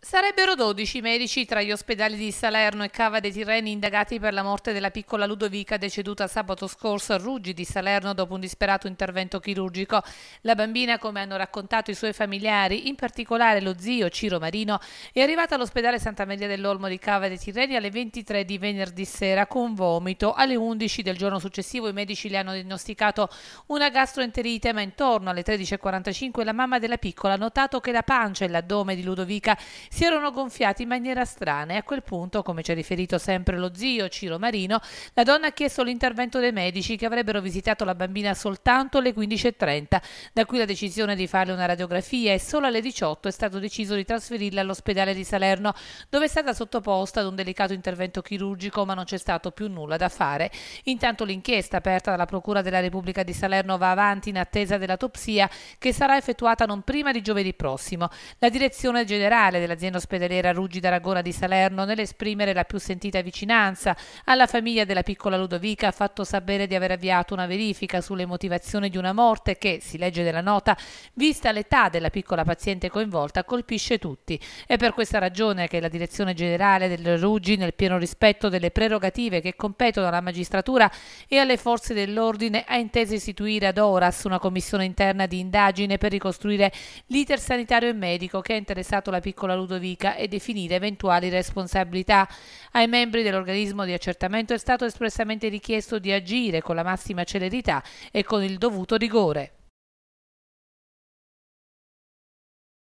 Sarebbero 12 i medici tra gli ospedali di Salerno e Cava dei Tirreni indagati per la morte della piccola Ludovica deceduta sabato scorso a Ruggi di Salerno dopo un disperato intervento chirurgico. La bambina, come hanno raccontato i suoi familiari, in particolare lo zio Ciro Marino, è arrivata all'ospedale Santa Maria dell'Olmo di Cava dei Tirreni alle 23 di venerdì sera con vomito. Alle 11 del giorno successivo i medici le hanno diagnosticato una gastroenterite, ma intorno alle 13.45 la mamma della piccola ha notato che la pancia e l'addome di Ludovica si erano gonfiati in maniera strana e a quel punto, come ci ha riferito sempre lo zio Ciro Marino, la donna ha chiesto l'intervento dei medici che avrebbero visitato la bambina soltanto alle 15.30, da cui la decisione di farle una radiografia e solo alle 18 è stato deciso di trasferirla all'ospedale di Salerno, dove è stata sottoposta ad un delicato intervento chirurgico ma non c'è stato più nulla da fare. Intanto l'inchiesta aperta dalla Procura della Repubblica di Salerno va avanti in attesa dell'autopsia che sarà effettuata non prima di giovedì prossimo. La direzione generale della dell'azienda ospedaliera Ruggi d'Aragona di Salerno nell'esprimere la più sentita vicinanza alla famiglia della piccola Ludovica ha fatto sapere di aver avviato una verifica sulle motivazioni di una morte che, si legge della nota, vista l'età della piccola paziente coinvolta, colpisce tutti. È per questa ragione che la direzione generale del Ruggi, nel pieno rispetto delle prerogative che competono alla magistratura e alle forze dell'ordine, ha inteso istituire ad Oras una commissione interna di indagine per ricostruire l'iter sanitario e medico che ha interessato la piccola Ludovica Ludovica e definire eventuali responsabilità. Ai membri dell'organismo di accertamento è stato espressamente richiesto di agire con la massima celerità e con il dovuto rigore.